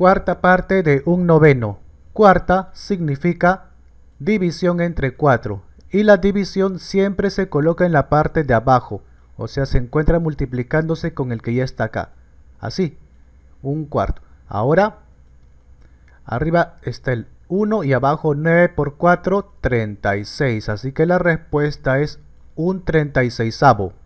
cuarta parte de un noveno. Cuarta significa división entre cuatro, y la división siempre se coloca en la parte de abajo, o sea, se encuentra multiplicándose con el que ya está acá. Así, un cuarto. Ahora, arriba está el 1 y abajo 9 por 4, 36. Así que la respuesta es un 36avo.